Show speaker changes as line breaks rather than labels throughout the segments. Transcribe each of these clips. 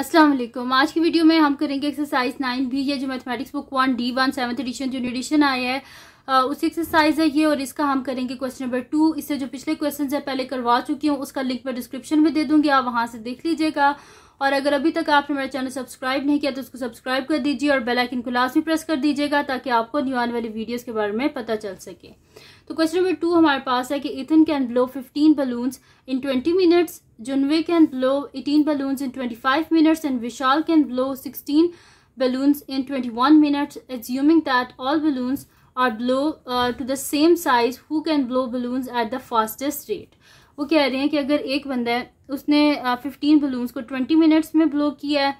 अस्सलाम वालेकुम आज की वीडियो में हम करेंगे एक्सरसाइज नाइन भी ये जो mathematics book one D one seventh edition जो एडिशन आया है आ, उस एक्सरसाइज है ये और इसका हम करेंगे क्वेश्चन नंबर टू इससे जो पिछले क्वेश्चन है पहले करवा चुकी हूँ उसका लिंक मैं डिस्क्रिप्शन में दे दूंगी आप वहाँ से देख लीजिएगा और अगर अभी तक आपने मेरा चैनल सब्सक्राइब नहीं किया तो उसको सब्सक्राइब कर दीजिए और बेल आइकन को में प्रेस कर दीजिएगा ताकि आपको न्यू आने वाली वीडियोस के बारे में पता चल सके तो क्वेश्चन नंबर टू हमारे पास है कि Ethan can blow fifteen balloons in twenty minutes Junwei can blow eighteen balloons in twenty five minutes and Vishal can blow sixteen balloons in twenty minutes assuming that all balloons are blow uh, to the same size who can blow balloons at the fastest वो कह रहे हैं कि अगर एक बंदा है उसने फिफ्टीन बलून्स को ट्वेंटी मिनट्स में ब्लो किया है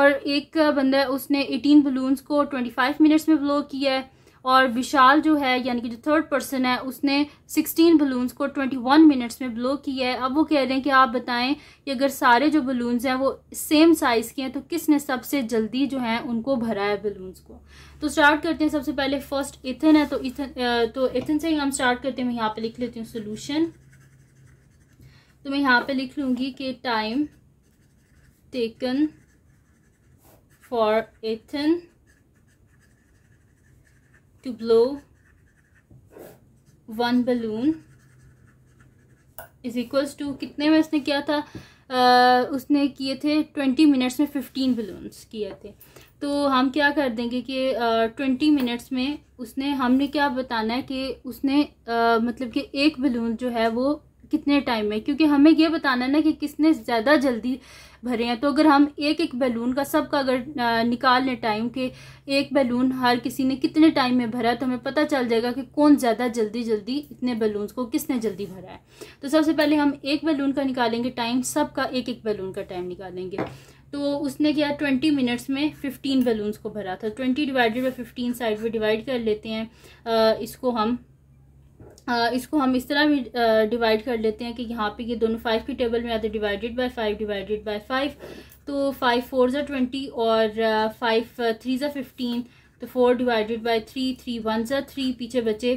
और एक बंदा है उसने एटीन बलून्स को ट्वेंटी फाइव मिनट्स में ब्लो किया है और विशाल जो है यानी कि जो थर्ड पर्सन है उसने सिक्सटीन बलून्स को ट्वेंटी वन मिनट्स में ब्लो किया है अब वो कह रहे हैं कि आप बताएं कि अगर सारे जो बलून्स हैं वो सेम साइज़ के हैं तो किसने सबसे जल्दी जो है उनको भरा है बलून्स को तो स्टार्ट करते हैं सबसे पहले फर्स्ट इथन है तो इथन तो इथन से ही हम स्टार्ट करते हैं मैं यहाँ पे लिख लेती हूँ सोल्यूशन तो मैं यहाँ पे लिख लूँगी कि time taken for Ethan to blow one balloon is equals to कितने में उसने किया था आ, उसने किए थे ट्वेंटी मिनट्स में फिफ्टीन बलून्स किए थे तो हम क्या कर देंगे कि ट्वेंटी मिनट्स में उसने हमने क्या बताना है कि उसने आ, मतलब कि एक बलून जो है वो कितने टाइम में क्योंकि हमें यह बताना ना कि किसने ज़्यादा जल्दी भरे हैं तो अगर हम एक एक बैलून का सब का अगर निकाल लें टाइम के एक बैलून हर किसी ने कितने टाइम में भरा तो हमें पता चल जाएगा कि कौन ज़्यादा जल्दी जल्दी इतने बैलून्स को किसने जल्दी भरा है तो सबसे पहले हम एक बैलून का निकालेंगे टाइम सब का एक एक बैलून का टाइम निकालेंगे तो उसने क्या ट्वेंटी मिनट्स में फिफ्टीन बैलून्स को भरा था twenty divided by fifteen side में डिवाइड कर लेते हैं इसको हम इसको हम इस तरह भी डिवाइड कर लेते हैं कि यहाँ पे ये दोनों फाइव की टेबल में आते divided by five divided by five तो फाइव फोर ज़ा ट्वेंटी और फाइव थ्री ज़ा फिफ्टीन तो four divided by three three one ज़ा थ्री पीछे बचे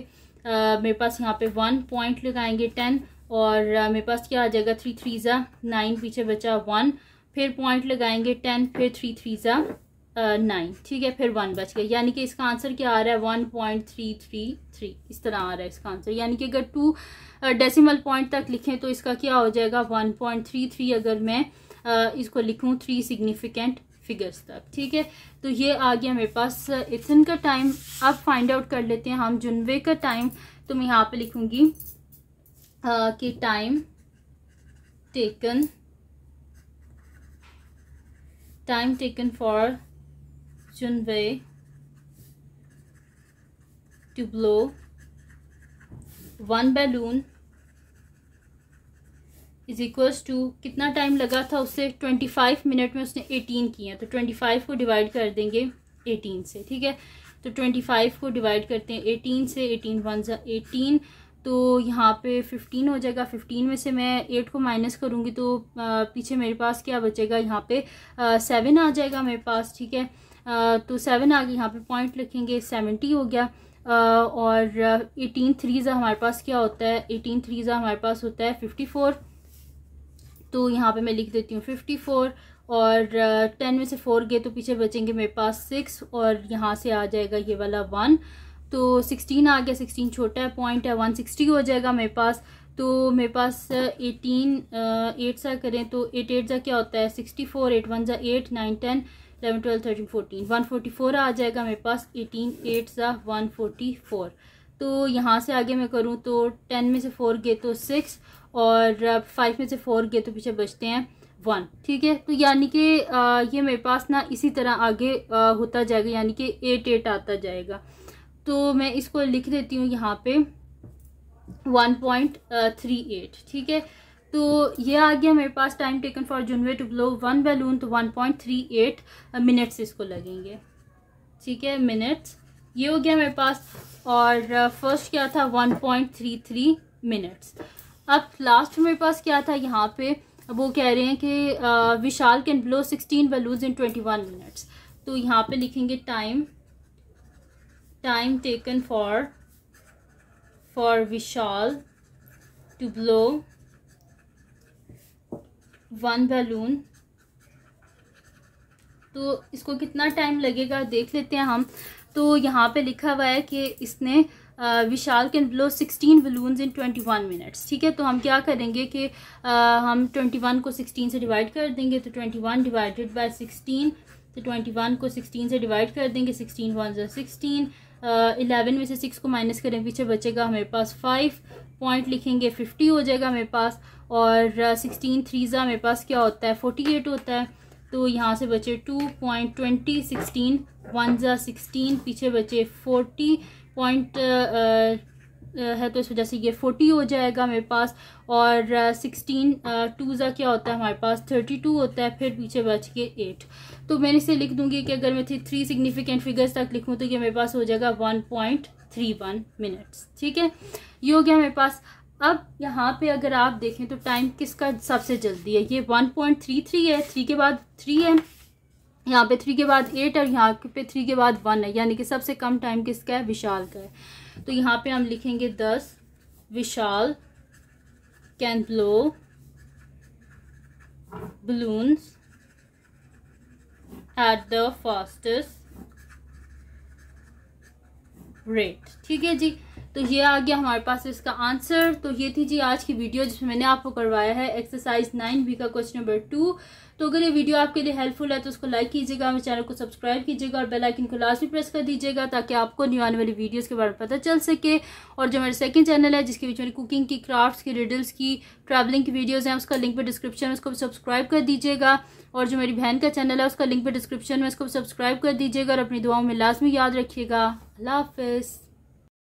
आ, मेरे पास यहाँ पे वन पॉइंट लगाएंगे टेन और आ, मेरे पास क्या आ जाएगा थ्री थ्री ज़ा नाइन पीछे बचा वन फिर पॉइंट लगाएंगे टेन फिर थ्री थ्री ज़ा नाइन ठीक है फिर वन बच गया यानी कि इसका आंसर क्या आ रहा है one point three three three इस तरह आ रहा है इसका आंसर यानी कि अगर टू डेसिमल पॉइंट तक लिखें तो इसका क्या हो जाएगा वन पॉइंट थ्री थ्री अगर मैं आ, इसको लिखूँ थ्री सिग्निफिकेंट फिगर्स तक ठीक है तो ये आ गया मेरे पास इथन का टाइम अब फाइंड आउट कर लेते हैं हम जुनवे का टाइम तो मैं यहाँ पर लिखूँगी कि time taken time taken for Junwei, to blow one balloon is equals to कितना टाइम लगा था उससे ट्वेंटी फाइव मिनट में उसने एटीन किया तो ट्वेंटी फाइव को डिवाइड कर देंगे एटीन से ठीक है तो ट्वेंटी फाइव को डिवाइड करते हैं एटीन से एटीन वन एटीन तो यहाँ पे फिफ्टीन हो जाएगा फिफ्टीन में से मैं एट को माइनस करूँगी तो पीछे मेरे पास क्या बचेगा यहाँ पे सेवन आ जाएगा मेरे पास ठीक है तो सेवन आ गई यहाँ पे पॉइंट लिखेंगे सेवेंटी हो गया और एटीन थ्रीज़ा हमारे पास क्या होता है एटीन थ्रीज़ा हमारे पास होता है फिफ्टी फोर तो यहाँ पे मैं लिख देती हूँ फिफ्टी फोर और टेन में से फोर गए तो पीछे बचेंगे मेरे पास सिक्स और यहाँ से आ जाएगा ये वाला वन तो सिक्सटीन आ गया सिक्सटीन छोटा है पॉइंट है वन सिक्सटी हो जाएगा मेरे पास तो मेरे पास एटीन एट सा करें तो एट एट ज़ा क्या होता है सिक्सटी फोर एट वन ज़ा eight nine ten eleven twelve thirteen fourteen one forty four आ जाएगा मेरे पास एटीन एट सा वन फोर्टी फोर तो यहाँ से आगे मैं करूँ तो टेन में से फोर गए तो सिक्स और फाइव में से फोर गए तो पीछे बचते हैं वन ठीक है तो यानी कि ये मेरे पास ना इसी तरह आगे आ, होता जाएगा यानी कि एट एट आता जाएगा तो मैं इसको लिख देती हूँ यहाँ पे वन पॉइंट थ्री एट ठीक है तो ये आ गया मेरे पास time taken for Junwei to blow one balloon तो one point three eight minutes इसको लगेंगे ठीक है मिनट्स ये हो गया मेरे पास और फर्स्ट क्या था one point three three minutes अब लास्ट मेरे पास क्या था यहाँ पे वो कह रहे हैं कि Vishal can blow sixteen balloon in twenty one minutes तो यहाँ पे लिखेंगे time time taken for for Vishal to blow one balloon तो इसको कितना टाइम लगेगा देख लेते हैं हम तो यहाँ पे लिखा हुआ है कि इसने Vishal can blow sixteen balloons in twenty one minutes ठीक है तो हम क्या करेंगे कि हम ट्वेंटी वन को सिक्सटीन से डिवाइड कर देंगे तो twenty one divided by sixteen तो ट्वेंटी वन को सिक्सटीन से डिवाइड कर देंगे सिक्सटीन वन जो सिक्सटीन इलेवन में से सिक्स को माइनस करें पीछे बचेगा हमारे पास फाइव पॉइंट लिखेंगे फिफ्टी हो जाएगा हमारे पास और सिक्सटीन थ्री ज़ा मेरे पास क्या होता है फोर्टी एट होता है तो यहाँ से बचे two point twenty sixteen one ज़ा सिक्सटीन पीछे बचे फोर्टी पॉइंट है तो इस वजह से ये फोर्टी हो जाएगा मेरे पास और सिक्सटीन टू ज़ा क्या होता है हमारे पास थर्टी टू होता है फिर पीछे बच के एट तो मैंने इसे लिख दूंगी कि अगर मैं थ्री सिग्निफिकेंट फिगर्स तक लिखूँ तो ये मेरे पास हो जाएगा one point three one minutes ठीक है ये हो गया मेरे पास अब यहाँ पे अगर आप देखें तो टाइम किसका सबसे जल्दी है ये वन पॉइंट थ्री थ्री है थ्री के बाद थ्री है यहाँ पे थ्री के बाद एट और यहाँ पे थ्री के बाद वन है यानी कि सबसे कम टाइम किसका है विशाल का है तो यहाँ पे हम लिखेंगे thus Vishal can blow balloons at the fastest rate ठीक है जी तो ये आ गया हमारे पास इसका आंसर तो ये थी जी आज की वीडियो जिसमें मैंने आपको करवाया है एक्सरसाइज नाइन बी का क्वेश्चन नंबर टू तो अगर ये वीडियो आपके लिए हेल्पफुल है तो उसको लाइक कीजिएगा मेरे चैनल को सब्सक्राइब कीजिएगा और बेल आइकन को लास्ट भी प्रेस कर दीजिएगा ताकि आपको न्यू आने वाली वीडियोस के बारे में पता चल सके और जो मेरा सेकंड चैनल है जिसके बीच मेरी कुकिंग की क्राफ्ट्स की रिडल्स की ट्रैवलिंग की वीडियोज़ हैं उसका लिंक भी डिस्क्रिप्शन में उसको भी सब्सक्राइब कर दीजिएगा और जो मेरी बहन का चैनल है उसका लिंक भी डिस्क्रिप्शन में उसको सब्सक्राइब कर दीजिएगा और अपनी दुआओं में लाजमी याद रखिएगा अल्लाह हाफिज़